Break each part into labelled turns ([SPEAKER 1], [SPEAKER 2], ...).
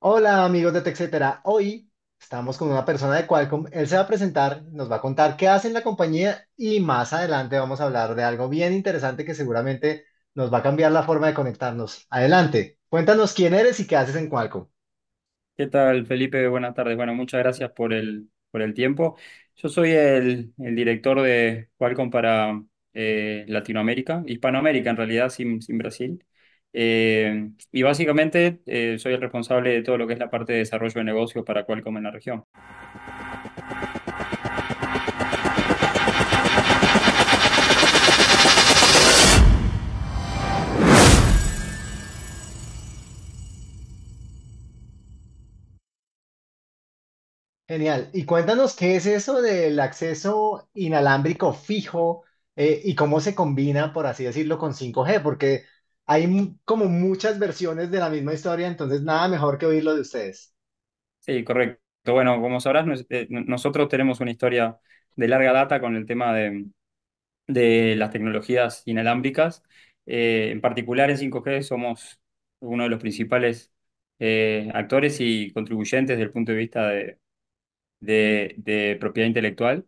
[SPEAKER 1] Hola amigos de TechCetera, hoy estamos con una persona de Qualcomm, él se va a presentar, nos va a contar qué hace en la compañía y más adelante vamos a hablar de algo bien interesante que seguramente nos va a cambiar la forma de conectarnos. Adelante, cuéntanos quién eres y qué haces en Qualcomm.
[SPEAKER 2] ¿Qué tal, Felipe? Buenas tardes. Bueno, muchas gracias por el, por el tiempo. Yo soy el, director de Qualcomm para eh, Latinoamérica, Hispanoamérica en realidad, sin, sin Brasil. Eh, y básicamente eh, soy el responsable de todo lo que es la parte de desarrollo de negocio para Qualcomm en la región.
[SPEAKER 1] Genial. Y cuéntanos qué es eso del acceso inalámbrico fijo eh, y cómo se combina, por así decirlo, con 5G, porque hay como muchas versiones de la misma historia, entonces nada mejor que oírlo de ustedes.
[SPEAKER 2] Sí, correcto. Bueno, como sabrás, eh, nosotros tenemos una historia de larga data con el tema de, las tecnologías inalámbricas. Eh, en particular en 5G somos uno de los principales eh, actores y contribuyentes desde el punto de vista de, de propiedad intelectual.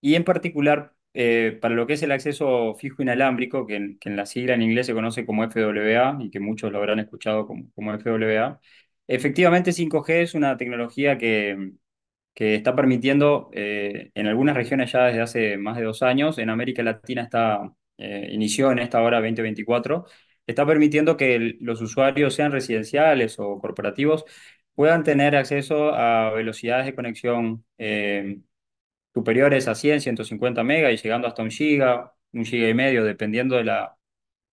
[SPEAKER 2] Y en particular eh, para lo que es el acceso fijo inalámbrico, que en, la sigla en inglés se conoce como FWA y que muchos lo habrán escuchado como, FWA, efectivamente 5G es una tecnología que, que está permitiendo eh, en algunas regiones ya desde hace más de dos años, en América Latina está, eh, inició en esta hora 2024, está permitiendo que los usuarios sean residenciales o corporativos puedan tener acceso a velocidades de conexión superiores a 100, 150 megas y llegando hasta un giga, un giga y medio, dependiendo de la,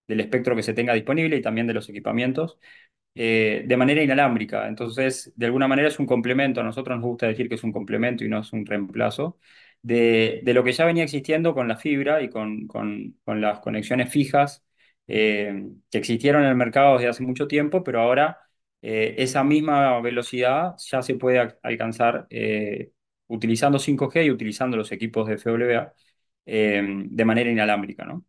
[SPEAKER 2] del espectro que se tenga disponible y también de los equipamientos, eh, de manera inalámbrica. Entonces, de alguna manera es un complemento, a nosotros nos gusta decir que es un complemento y no es un reemplazo, de, lo que ya venía existiendo con la fibra y con, con, las conexiones fijas eh, que existieron en el mercado desde hace mucho tiempo, pero ahora eh, esa misma velocidad ya se puede alcanzar utilizando 5G y utilizando los equipos de FWA eh, de manera inalámbrica, ¿no?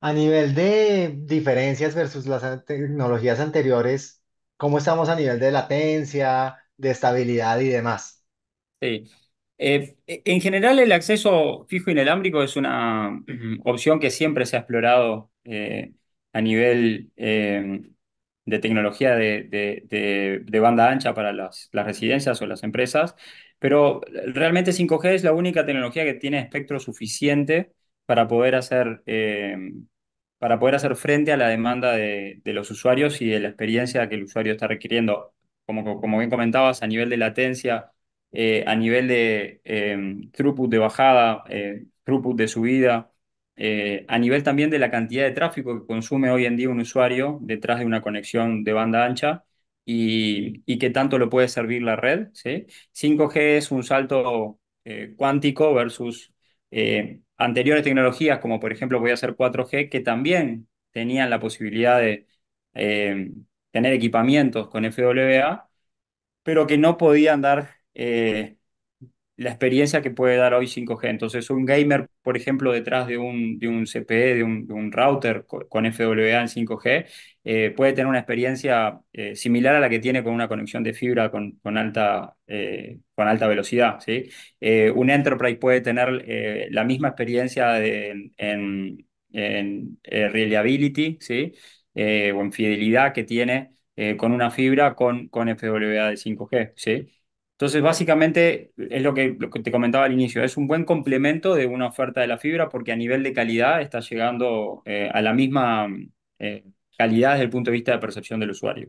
[SPEAKER 1] A nivel de diferencias versus las tecnologías anteriores, ¿cómo estamos a nivel de latencia, de estabilidad y demás?
[SPEAKER 2] Sí. Eh, e-, en general, el acceso fijo inalámbrico es una opción que siempre se ha explorado eh, a nivel de tecnología de, banda ancha para las, las residencias o las empresas. Pero eh, realmente 5G es la única tecnología que tiene espectro suficiente para poder hacer, eh, para poder hacer frente a la demanda de, los usuarios y de la experiencia que el usuario está requiriendo. Como, bien comentabas, a nivel de latencia, eh, a nivel de throughput de bajada, throughput de subida, a nivel también de la cantidad de tráfico que consume hoy en día un usuario detrás de una conexión de banda ancha y, y qué tanto lo puede servir la red. ¿sí? 5G es un salto eh, cuántico versus eh, anteriores tecnologías, como por ejemplo voy a hacer 4G, que también tenían la posibilidad de eh, tener equipamientos con FWA, pero que no podían dar la experiencia que puede dar hoy 5G. Entonces, un gamer, por ejemplo, detrás de un, de un CPE, de un, router con FWA en 5G, eh, puede tener una experiencia eh, similar a la que tiene con una conexión de fibra con, con alta, eh, con alta velocidad. ¿sí? un enterprise puede tener la misma experiencia de, en, en, reliability ¿sí? o en fidelidad que tiene con una fibra con, con FWA de 5G. ¿sí? Entonces, básicamente, es lo que, te comentaba al inicio, es un buen complemento de una oferta de la fibra porque a nivel de calidad está llegando eh, a la misma eh, calidad desde el punto de vista de percepción del usuario.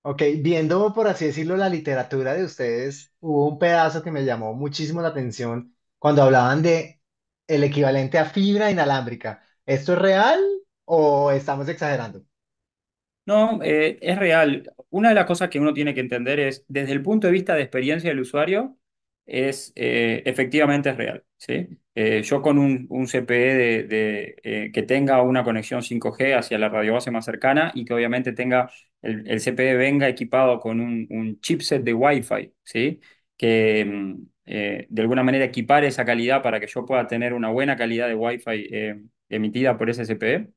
[SPEAKER 1] Ok, viendo, por así decirlo, la literatura de ustedes, hubo un pedazo que me llamó muchísimo la atención cuando hablaban de el equivalente a fibra inalámbrica. ¿Esto es real o estamos exagerando?
[SPEAKER 2] No, eh, es real. Una de las cosas que uno tiene que entender es, desde el punto de vista de experiencia del usuario, es eh, efectivamente es real, ¿sí? Eh, yo con un, CPE de, que tenga una conexión 5G hacia la radio base más cercana y que obviamente tenga el, CPE venga equipado con un, chipset de Wi-Fi, ¿sí? que mm, de alguna manera equipare esa calidad para que yo pueda tener una buena calidad de Wi-Fi emitida por ese CPE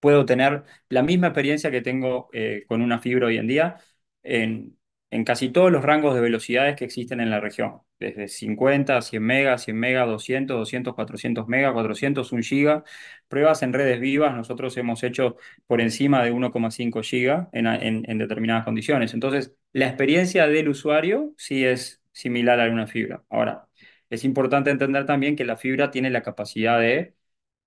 [SPEAKER 2] puedo tener la misma experiencia que tengo eh, con una fibra hoy en día en, en, casi todos los rangos de velocidades que existen en la región, desde 50, 100 megas, 100 megas, 200, 200, 400 megas, 400, 1 giga. Pruebas en redes vivas nosotros hemos hecho por encima de 1,5 giga en, en, en determinadas condiciones. Entonces, la experiencia del usuario sí es similar a una fibra. Ahora, es importante entender también que la fibra tiene la capacidad de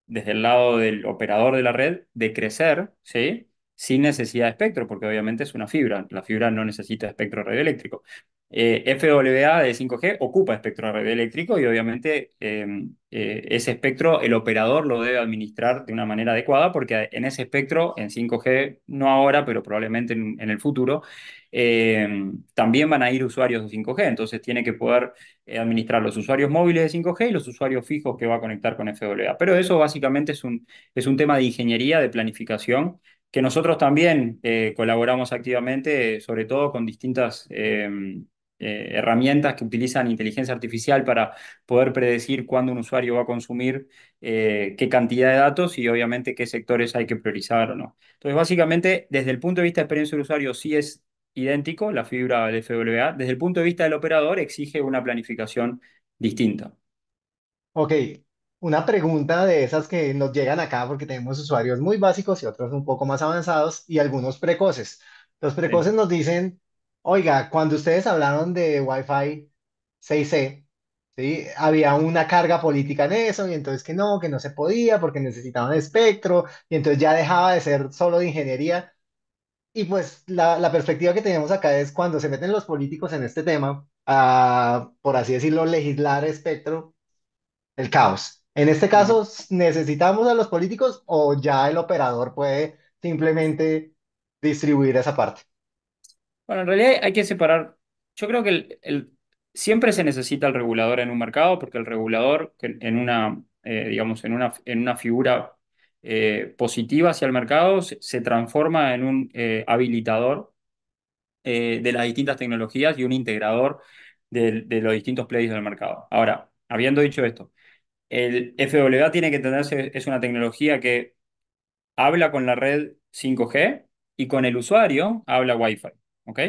[SPEAKER 2] desde el lado del operador de la red de crecer, ¿sí? Sin necesidad de espectro, porque obviamente es una fibra, la fibra no necesita espectro radioeléctrico. Eh, FWA de 5G ocupa espectro eléctrico y obviamente em, eh, ese espectro el operador lo debe administrar de una manera adecuada porque en ese espectro, en 5G, no ahora, pero probablemente en el futuro, eh, también van a ir usuarios de 5G, entonces tiene que poder eh, administrar los usuarios móviles de 5G y los usuarios fijos que va a conectar con FWA. Pero eso básicamente es un, es un tema de ingeniería, de planificación, que nosotros también eh, colaboramos activamente, sobre todo con distintas... Em, herramientas que utilizan inteligencia artificial para poder predecir cuándo un usuario va a consumir qué cantidad de datos y obviamente qué sectores hay que priorizar o no. Entonces, básicamente, desde el punto de vista de experiencia del usuario, sí es idéntico, la fibra LFWA, FWA, desde el punto de vista del operador exige una planificación distinta.
[SPEAKER 1] Ok, una pregunta de esas que nos llegan acá porque tenemos usuarios muy básicos y otros un poco más avanzados y algunos precoces. Los precoces nos dicen, oiga, cuando ustedes hablaron de Wi-Fi 6C, ¿sí? había una carga política en eso y entonces que no, que no se podía porque necesitaban espectro y entonces ya dejaba de ser solo de ingeniería y pues la, perspectiva que tenemos acá es cuando se meten los políticos en este tema por así decirlo, legislar espectro, el caos. En este caso, ¿necesitamos a los políticos o ya el operador puede simplemente distribuir esa parte?
[SPEAKER 2] Bueno, en realidad hay que separar. Yo creo que el, siempre se necesita el regulador en un mercado porque el regulador en una, eh, digamos, en una, en una figura eh, positiva hacia el mercado se, transforma en un eh, habilitador eh, de las distintas tecnologías y un integrador de, los distintos players del mercado. Ahora, habiendo dicho esto, el FWA tiene que entenderse, es una tecnología que habla con la red 5G y con el usuario habla Wi-Fi, ¿ok?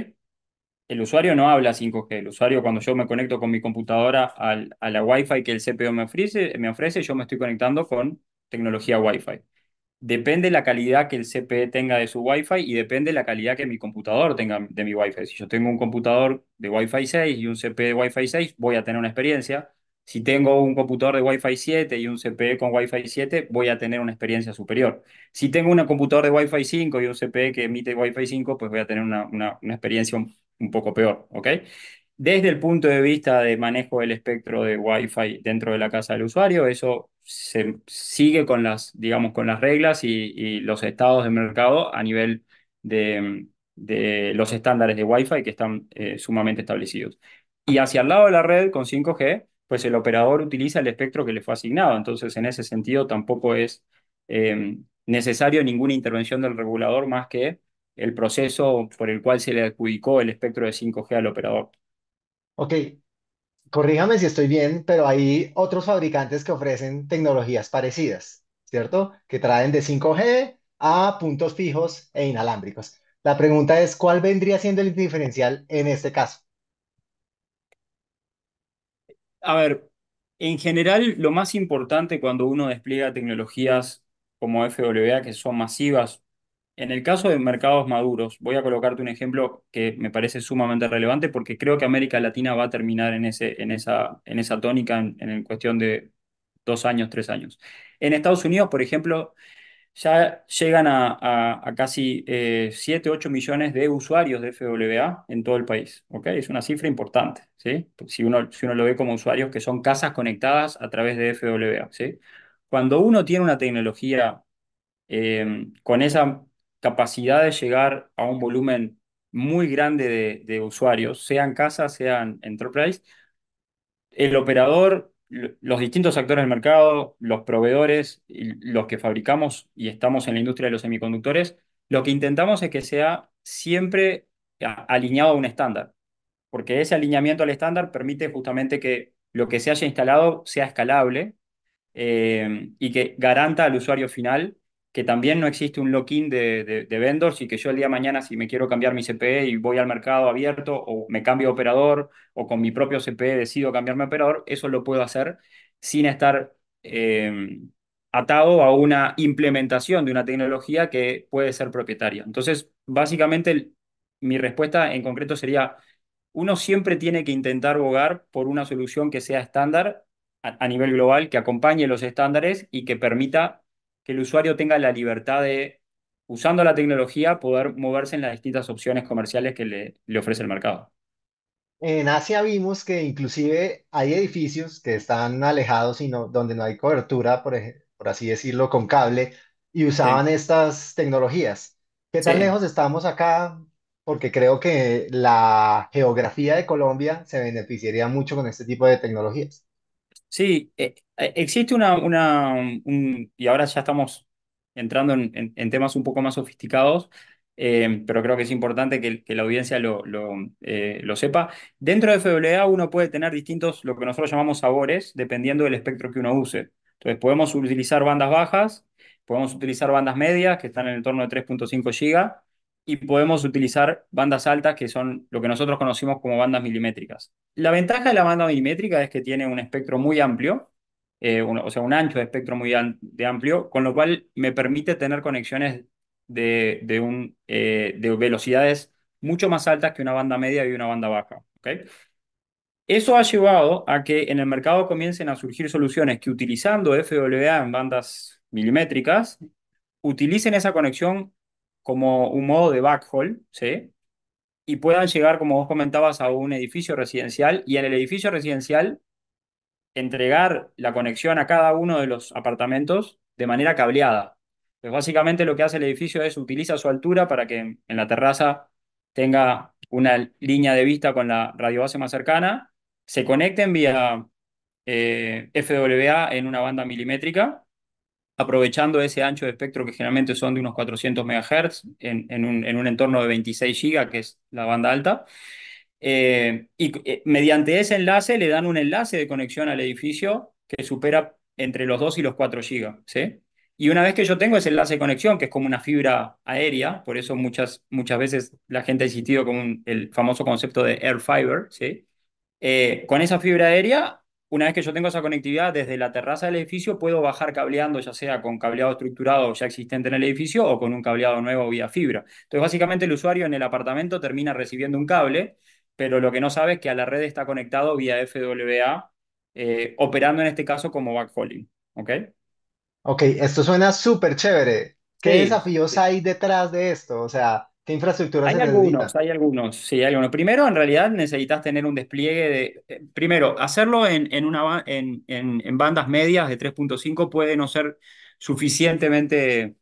[SPEAKER 2] El usuario no habla 5G, el usuario cuando yo me conecto con mi computadora a la Wi-Fi que el CPU me ofrece, me ofrece, yo me estoy conectando con tecnología Wi-Fi. Depende la calidad que el CPE tenga de su Wi-Fi y depende la calidad que mi computador tenga de mi Wi-Fi. Si yo tengo un computador de Wi-Fi 6 y un CPE de Wi-Fi 6, voy a tener una experiencia. Si tengo un computador de Wi-Fi 7 y un CPE con Wi-Fi 7, voy a tener una experiencia superior. Si tengo un computador de Wi-Fi 5 y un CPE que emite Wi-Fi 5, pues voy a tener una, una, experiencia un, un, poco peor, ¿ok? desde el punto de vista de manejo del espectro de Wi-Fi dentro de la casa del usuario, eso se sigue con las, digamos, con las reglas y, los estados de mercado a nivel de, los estándares de Wi-Fi que están eh, sumamente establecidos. Y hacia el lado de la red con 5G, pues el operador utiliza el espectro que le fue asignado. Entonces, en ese sentido, tampoco es eh, necesario ninguna intervención del regulador más que el proceso por el cual se le adjudicó el espectro de 5G al operador.
[SPEAKER 1] Ok, corríjame si estoy bien, pero hay otros fabricantes que ofrecen tecnologías parecidas, ¿cierto? Que traen de 5G a puntos fijos e inalámbricos. La pregunta es, ¿cuál vendría siendo el diferencial en este caso?
[SPEAKER 2] A ver, en general, lo más importante cuando uno despliega tecnologías como FWA, que son masivas, en el caso de mercados maduros, voy a colocarte un ejemplo que me parece sumamente relevante porque creo que América Latina va a terminar en, ese, en, esa, en esa tónica en, cuestión de dos años, tres años. En Estados Unidos, por ejemplo, ya llegan a, casi eh, 7, 8 millones de usuarios de FWA en todo el país. ¿okay? Es una cifra importante, ¿sí? si, uno, si uno lo ve como usuarios que son casas conectadas a través de FWA. ¿sí? Cuando uno tiene una tecnología eh, con esa capacidad de llegar a un volumen muy grande de, usuarios, sean casas, sean enterprise, el operador, los distintos actores del mercado, los proveedores, los que fabricamos y estamos en la industria de los semiconductores, lo que intentamos es que sea siempre alineado a un estándar, porque ese alineamiento al estándar permite justamente que lo que se haya instalado sea escalable eh, y que garanta al usuario final que también no existe un lock-in de, vendors y que yo el día de mañana si me quiero cambiar mi CPE y voy al mercado abierto o me cambio de operador o con mi propio CPE decido cambiarme de operador, eso lo puedo hacer sin estar em, atado a una implementación de una tecnología que puede ser propietaria. Entonces, básicamente mi respuesta en concreto sería, uno siempre tiene que intentar bogar por una solución que sea estándar a nivel global, que acompañe los estándares y que permita el usuario tenga la libertad de, usando la tecnología, poder moverse en las distintas opciones comerciales que le, ofrece el mercado.
[SPEAKER 1] En Asia vimos que inclusive hay edificios que están alejados y no, donde no hay cobertura, por, así decirlo, con cable, y usaban estas tecnologías. ¿Qué tan lejos estamos acá? Porque creo que la geografía de Colombia se beneficiaría mucho con este tipo de tecnologías.
[SPEAKER 2] Sí, eh, eh, existe una, y ahora ya estamos entrando en, temas un poco más sofisticados, eh, pero creo que es importante que, la audiencia lo, sepa. Dentro de FWA uno puede tener distintos, lo que nosotros llamamos sabores, dependiendo del espectro que uno use. Entonces podemos utilizar bandas bajas, podemos utilizar bandas medias, que están en el torno de 3.5 gigas, y podemos utilizar bandas altas que son lo que nosotros conocimos como bandas milimétricas. La ventaja de la banda milimétrica es que tiene un espectro muy amplio, eh, o sea, un ancho de espectro muy de amplio, con lo cual me permite tener conexiones de, un, eh, de velocidades mucho más altas que una banda media y una banda baja. Eso ha llevado a que en el mercado comiencen a surgir soluciones que utilizando FWA en bandas milimétricas, utilicen esa conexión como un modo de backhaul, ¿sí? Y puedan llegar, como vos comentabas, a un edificio residencial y en el edificio residencial entregar la conexión a cada uno de los apartamentos de manera cableada. Pues básicamente lo que hace el edificio es utiliza su altura para que en la terraza tenga una línea de vista con la base más cercana, se conecten vía eh, FWA en una banda milimétrica aprovechando ese ancho de espectro que generalmente son de unos 400 MHz en, un, entorno de 26 GB, que es la banda alta. Eh, y eh, mediante ese enlace le dan un enlace de conexión al edificio que supera entre los 2 y los 4 GB. ¿sí? Y una vez que yo tengo ese enlace de conexión, que es como una fibra aérea, por eso muchas, muchas veces la gente ha insistido con el famoso concepto de air fiber, ¿sí? Eh, con esa fibra aérea una vez que yo tengo esa conectividad desde la terraza del edificio, puedo bajar cableando, ya sea con cableado estructurado ya existente en el edificio o con un cableado nuevo vía fibra. Entonces, básicamente el usuario en el apartamento termina recibiendo un cable, pero lo que no sabe es que a la red está conectado vía FWA, eh, operando en este caso como backhauling. ¿Ok?
[SPEAKER 1] esto suena súper chévere. ¿Qué desafíos hay detrás de esto? O sea, infraestructura Hay algunos, hay algunos,
[SPEAKER 2] sí, hay algunos. Primero, en realidad necesitas tener un despliegue de... Eh, primero, hacerlo en, una, en, bandas medias de 3.5 puede no ser suficientemente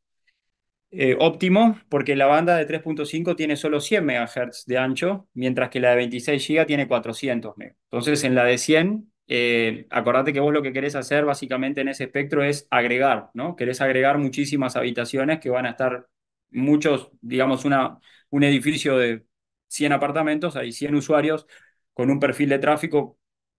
[SPEAKER 2] eh, óptimo, porque la banda de 3.5 tiene solo 100 MHz de ancho, mientras que la de 26 GB tiene 400 MHz. Entonces, en la de 100, eh, acordate que vos lo que querés hacer básicamente en ese espectro es agregar, ¿no? Querés agregar muchísimas habitaciones que van a estar muchos, digamos, una, un edificio de 100 apartamentos, hay 100 usuarios con un perfil de tráfico,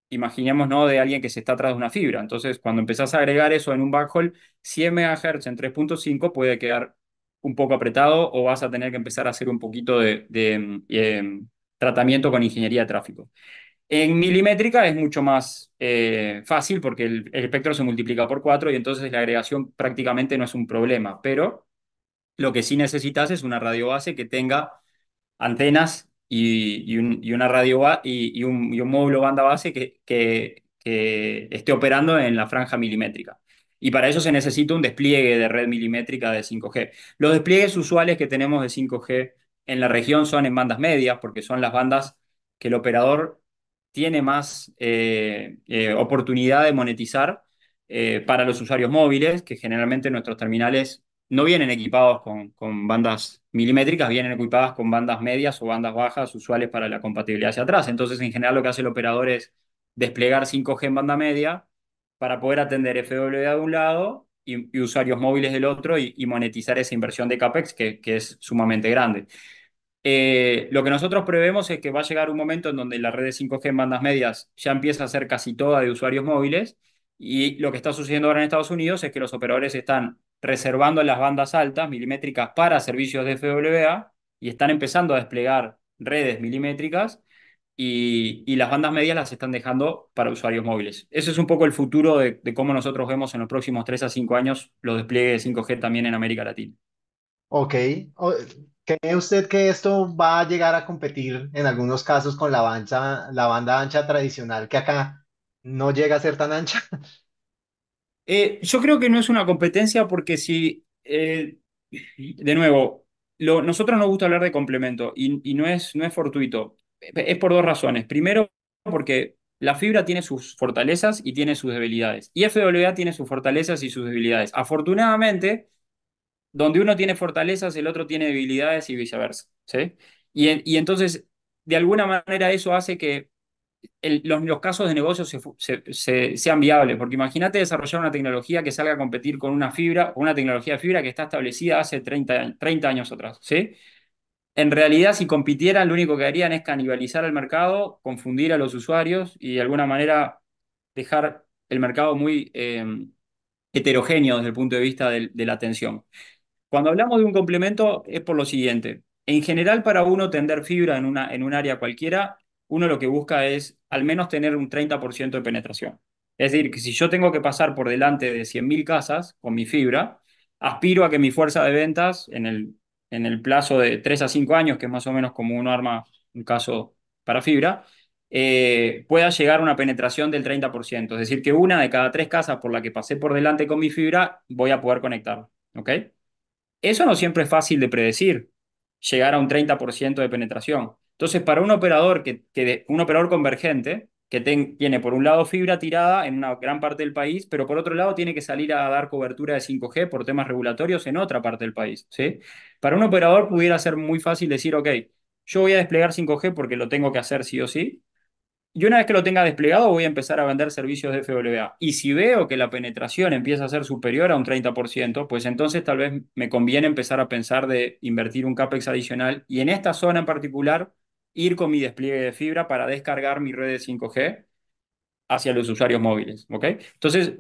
[SPEAKER 2] imaginemos, ¿no? De alguien que se está atrás de una fibra. Entonces, cuando empezás a agregar eso en un backhaul, 100 MHz en 3.5 puede quedar un poco apretado o vas a tener que empezar a hacer un poquito de, em, tratamiento con ingeniería de tráfico. En milimétrica es mucho más eh, fácil porque el, el, espectro se multiplica por 4 y entonces la agregación prácticamente no es un problema, pero lo que sí necesitas es una radio base que tenga antenas y, un, una radio y un, módulo banda base que, esté operando en la franja milimétrica. Y para eso se necesita un despliegue de red milimétrica de 5G. Los despliegues usuales que tenemos de 5G en la región son en bandas medias, porque son las bandas que el operador tiene más eh, eh, oportunidad de monetizar eh, para los usuarios móviles, que generalmente nuestros terminales no vienen equipados con, con, bandas milimétricas, vienen equipadas con bandas medias o bandas bajas usuales para la compatibilidad hacia atrás. Entonces, en general, lo que hace el operador es desplegar 5G en banda media para poder atender FWA de un lado y, usuarios móviles del otro y, monetizar esa inversión de CAPEX que, que es sumamente grande. Eh, lo que nosotros prevemos es que va a llegar un momento en donde la red de 5G en bandas medias ya empieza a ser casi toda de usuarios móviles y lo que está sucediendo ahora en Estados Unidos es que los operadores están reservando las bandas altas milimétricas para servicios de FWA y están empezando a desplegar redes milimétricas y, las bandas medias las están dejando para usuarios móviles. Ese es un poco el futuro de, cómo nosotros vemos en los próximos 3 a 5 años los despliegues de 5G también en América Latina.
[SPEAKER 1] Ok. ¿Cree usted que esto va a llegar a competir en algunos casos con la, la banda ancha tradicional que acá no llega a ser tan
[SPEAKER 2] ancha? Eh, yo creo que no es una competencia porque si, eh, de nuevo, nosotros nos gusta hablar de complemento y, no, es, no es fortuito. E-, es por dos razones. Primero, porque la fibra tiene sus fortalezas y tiene sus debilidades. Y FWA tiene sus fortalezas y sus debilidades. Afortunadamente, donde uno tiene fortalezas, el otro tiene debilidades y viceversa. ¿sí? Y, y entonces, de alguna manera, eso hace que los, casos de negocios sean viables, porque imagínate desarrollar una tecnología que salga a competir con una fibra, una tecnología de fibra que está establecida hace 30, años atrás, ¿sí? En realidad, si compitieran, lo único que harían es canibalizar el mercado, confundir a los usuarios y de alguna manera dejar el mercado muy eh, heterogéneo desde el punto de vista de, de la atención. Cuando hablamos de un complemento es por lo siguiente. En general, para uno tender fibra en, una, en un área cualquiera, uno lo que busca es al menos tener un 30% de penetración. Es decir, que si yo tengo que pasar por delante de 100.000 casas con mi fibra, aspiro a que mi fuerza de ventas en el, en el plazo de 3 a 5 años, que es más o menos como uno arma un caso para fibra, eh, pueda llegar a una penetración del 30%. Es decir, que una de cada tres casas por la que pasé por delante con mi fibra, voy a poder conectar. Eso no siempre es fácil de predecir, llegar a un 30% de penetración. Entonces, para un operador, que, un operador convergente, que tiene por un lado fibra tirada en una gran parte del país, pero por otro lado tiene que salir a dar cobertura de 5G por temas regulatorios en otra parte del país. ¿sí? Para un operador pudiera ser muy fácil decir, ok, yo voy a desplegar 5G porque lo tengo que hacer sí o sí. Y una vez que lo tenga desplegado, voy a empezar a vender servicios de FWA. Y si veo que la penetración empieza a ser superior a un 30%, pues entonces tal vez me conviene empezar a pensar de invertir un CAPEX adicional. Y en esta zona en particular, ir con mi despliegue de fibra para descargar mi red de 5G hacia los usuarios móviles. ¿ok? Entonces,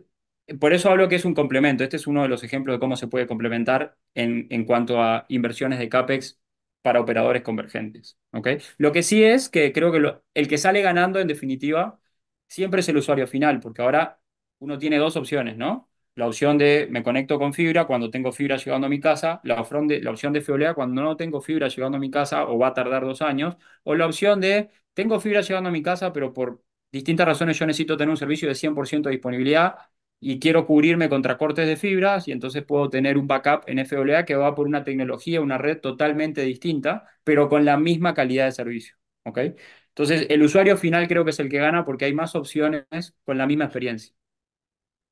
[SPEAKER 2] por eso hablo que es un complemento. Este es uno de los ejemplos de cómo se puede complementar en, en cuanto a inversiones de CAPEX para operadores convergentes. ¿ok? Lo que sí es que creo que el que sale ganando, en definitiva, siempre es el usuario final, porque ahora uno tiene dos opciones, ¿no? la opción de me conecto con fibra cuando tengo fibra llegando a mi casa, la, opción de, la opción de cuando no tengo fibra llegando a mi casa o va a tardar dos años, o la opción de tengo fibra llegando a mi casa, pero por distintas razones yo necesito tener un servicio de 100% de disponibilidad y quiero cubrirme contra cortes de fibras y entonces puedo tener un backup en FWA que va por una tecnología, una red totalmente distinta, pero con la misma calidad de servicio. Entonces, el usuario final creo que es el que gana porque hay más opciones con la misma experiencia.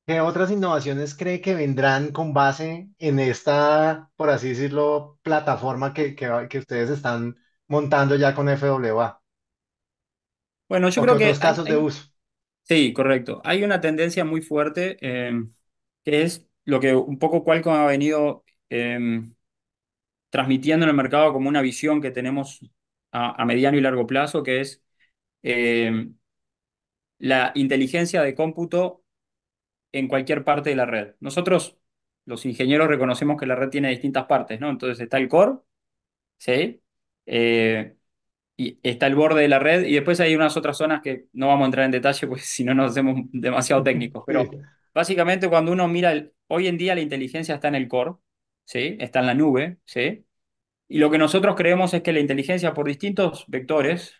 [SPEAKER 1] ¿Qué otras innovaciones cree que vendrán con base en esta, por así decirlo, plataforma que, que, ustedes están montando ya con FWA?
[SPEAKER 2] Bueno, yo creo que otros casos de uso? sí, correcto. Hay una tendencia muy fuerte eh, que es lo que un poco Qualcomm ha venido eh, transmitiendo en el mercado como una visión que tenemos a, mediano y largo plazo, que es eh, la inteligencia de cómputo en cualquier parte de la red. Nosotros, los ingenieros, reconocemos que la red tiene distintas partes, ¿no? Entonces está el core, ¿sí? Eh, y está el borde de la red y después hay unas otras zonas que no vamos a entrar en detalle, Porque si no nos hacemos demasiado técnicos. Pero básicamente cuando uno mira, hoy en día la inteligencia está en el core, ¿sí? Está en la nube, ¿sí? Y lo que nosotros creemos es que la inteligencia por distintos vectores,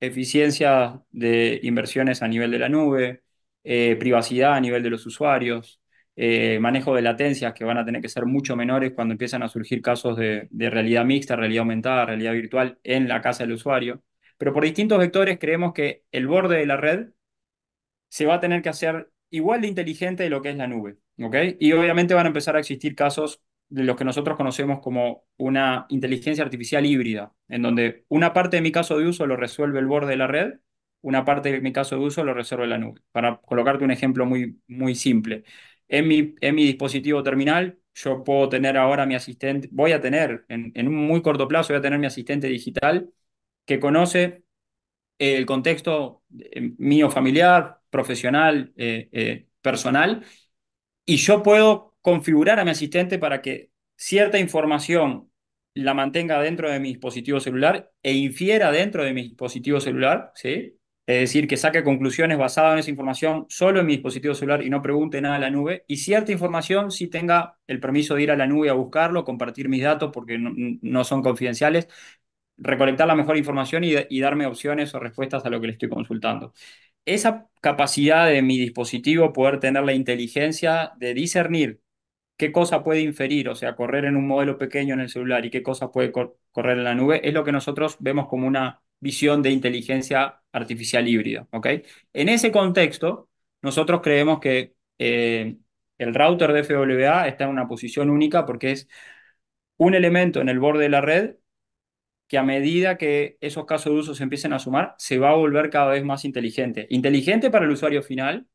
[SPEAKER 2] eficiencia de inversiones a nivel de la nube, eh, privacidad a nivel de los usuarios, eh, manejo de latencias que van a tener que ser mucho menores cuando empiezan a surgir casos de, realidad mixta, realidad aumentada, realidad virtual en la casa del usuario. Pero por distintos vectores creemos que el borde de la red se va a tener que hacer igual de inteligente de lo que es la nube. Y obviamente van a empezar a existir casos de los que nosotros conocemos como una inteligencia artificial híbrida, en donde una parte de mi caso de uso lo resuelve el borde de la red una parte de mi caso de uso lo reservo en la nube. Para colocarte un ejemplo muy, muy simple. En mi, en mi dispositivo terminal, yo puedo tener ahora mi asistente, voy a tener, en, un muy corto plazo, voy a tener mi asistente digital que conoce eh, el contexto eh, mío familiar, profesional, eh, personal, y yo puedo configurar a mi asistente para que cierta información la mantenga dentro de mi dispositivo celular e infiera dentro de mi dispositivo celular, ¿sí? Es decir, que saque conclusiones basadas en esa información solo en mi dispositivo celular y no pregunte nada a la nube. Y cierta información si tenga el permiso de ir a la nube a buscarlo, compartir mis datos porque no, son confidenciales, recolectar la mejor información y, darme opciones o respuestas a lo que le estoy consultando. Esa capacidad de mi dispositivo, poder tener la inteligencia de discernir qué cosa puede inferir, o sea, correr en un modelo pequeño en el celular y qué cosa puede correr en la nube, es lo que nosotros vemos como una visión de inteligencia artificial híbrida. En ese contexto, nosotros creemos que eh, el router de FWA está en una posición única porque es un elemento en el borde de la red que a medida que esos casos de uso se empiecen a sumar, se va a volver cada vez más inteligente. Inteligente para el usuario final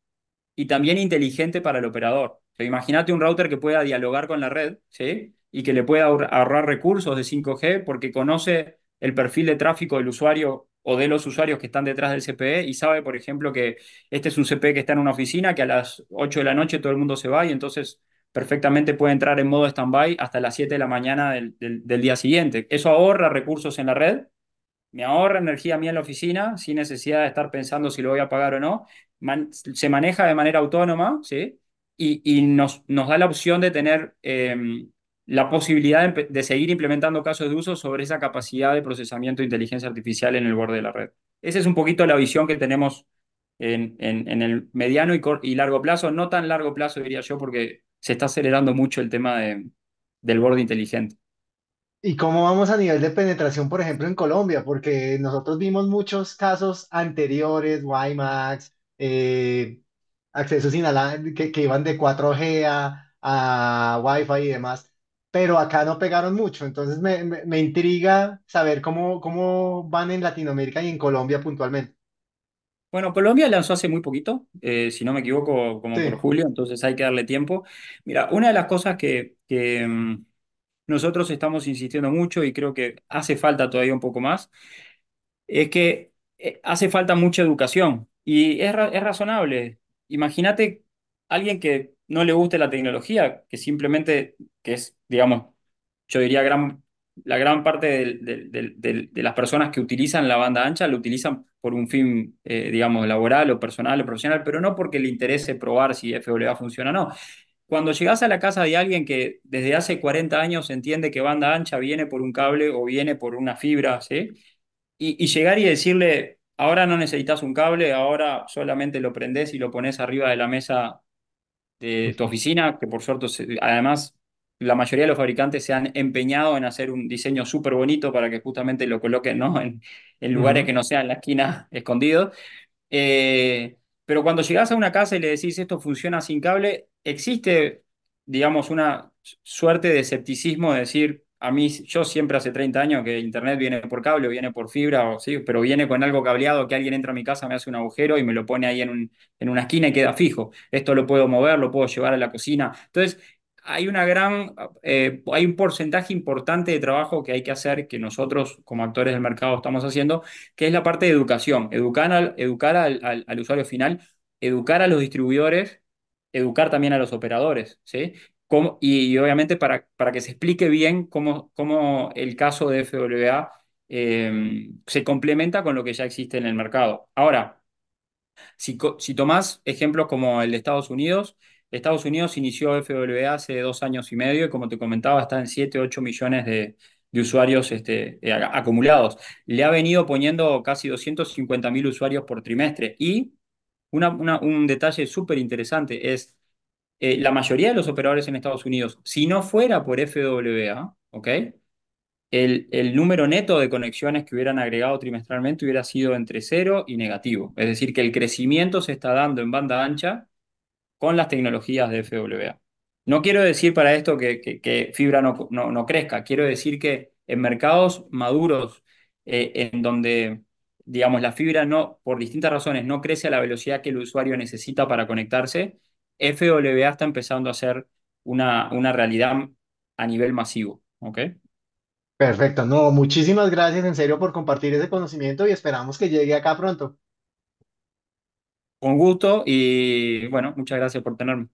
[SPEAKER 2] y también inteligente para el operador. imagínate un router que pueda dialogar con la red ¿sí? y que le pueda ahorrar recursos de 5G porque conoce el perfil de tráfico del usuario o de los usuarios que están detrás del CPE y sabe, por ejemplo, que este es un CPE que está en una oficina, que a las 8 de la noche todo el mundo se va y entonces perfectamente puede entrar en modo stand-by hasta las 7 de la mañana del, día siguiente. Eso ahorra recursos en la red, me ahorra energía mía en la oficina sin necesidad de estar pensando si lo voy a pagar o no. se maneja de manera autónoma, ¿sí? Y, nos, nos, da la opción de tener em, la posibilidad de, seguir implementando casos de uso sobre esa capacidad de procesamiento de inteligencia artificial en el borde de la red. Esa es un poquito la visión que tenemos en, en, el mediano y, largo plazo, no tan largo plazo diría yo, porque se está acelerando mucho el tema de, del borde inteligente.
[SPEAKER 1] ¿Y cómo vamos a nivel de penetración, por ejemplo, en Colombia? Porque nosotros vimos muchos casos anteriores, WiMAX, eh, accesos que, que iban de 4G a, a Wi-Fi y demás pero acá no pegaron mucho, entonces me, intriga saber cómo, cómo van en Latinoamérica y en Colombia puntualmente.
[SPEAKER 2] Bueno, Colombia lanzó hace muy poquito, eh, si no me equivoco, como por julio, entonces hay que darle tiempo. Mira, una de las cosas que, que, mm, nosotros estamos insistiendo mucho y creo que hace falta todavía un poco más, es que eh, hace falta mucha educación y es, es razonable. Imagínate alguien que no le guste la tecnología, que simplemente, que es, digamos, yo diría gran, la gran parte de, las personas que utilizan la banda ancha lo utilizan por un fin, eh, digamos, laboral o personal o profesional, pero no porque le interese probar si FWA funciona o no. Cuando llegas a la casa de alguien que desde hace 40 años entiende que banda ancha viene por un cable o viene por una fibra, ¿sí? Y, y llegar y decirle, ahora no necesitas un cable, ahora solamente lo prendés y lo pones arriba de la mesa de tu oficina, que por suerte, además, la mayoría de los fabricantes se han empeñado en hacer un diseño súper bonito para que justamente lo coloquen ¿no? en, lugares que no sean la esquina escondidos. Eh, pero cuando llegas a una casa y le decís esto funciona sin cable, existe, digamos, una suerte de escepticismo de decir, a mí, yo siempre hace 30 años que Internet viene por cable, o viene por fibra, o, ¿sí? pero viene con algo cableado que alguien entra a mi casa, me hace un agujero y me lo pone ahí en, un, en una esquina y queda fijo. Esto lo puedo mover, lo puedo llevar a la cocina. Entonces, hay una gran, eh, hay un porcentaje importante de trabajo que hay que hacer, que nosotros como actores del mercado estamos haciendo, que es la parte de educación, educar al, educar al usuario final, educar a los distribuidores educar también a los operadores, ¿sí? y, obviamente para, para que se explique bien cómo, cómo el caso de FWA eh, se complementa con lo que ya existe en el mercado. Ahora, si, tomás ejemplos como el de Estados Unidos, Estados Unidos inició FWA hace dos años y medio y como te comentaba está en 7, 8 millones de, usuarios este, eh, acumulados. Le ha venido poniendo casi 250 mil usuarios por trimestre y un detalle súper interesante es eh, la mayoría de los operadores en Estados Unidos, si no fuera por FWA, El, número neto de conexiones que hubieran agregado trimestralmente hubiera sido entre cero y negativo. Es decir, que el crecimiento se está dando en banda ancha con las tecnologías de FWA. No quiero decir para esto que, fibra no, crezca, quiero decir que en mercados maduros, eh, en donde digamos, la fibra no, por distintas razones, no crece a la velocidad que el usuario necesita para conectarse, FWA está empezando a ser una, una realidad a nivel masivo, ¿ok?
[SPEAKER 1] Perfecto, no, muchísimas gracias en serio por compartir ese conocimiento y esperamos que llegue acá pronto.
[SPEAKER 2] Con gusto y bueno, muchas gracias por tenerme.